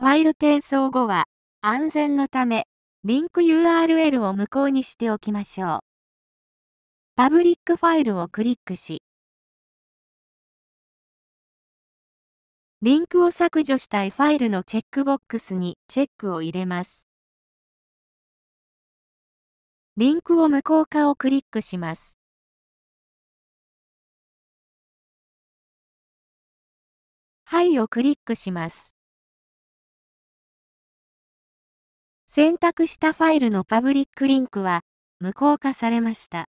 ファイル転送後は、安全のため、リンク URL を無効にしておきましょう。パブリックファイルをクリックし、リンクを削除したいファイルのチェックボックスにチェックを入れます。リンクを無効化をクリックします。はいをクリックします。選択したファイルのパブリックリンクは無効化されました。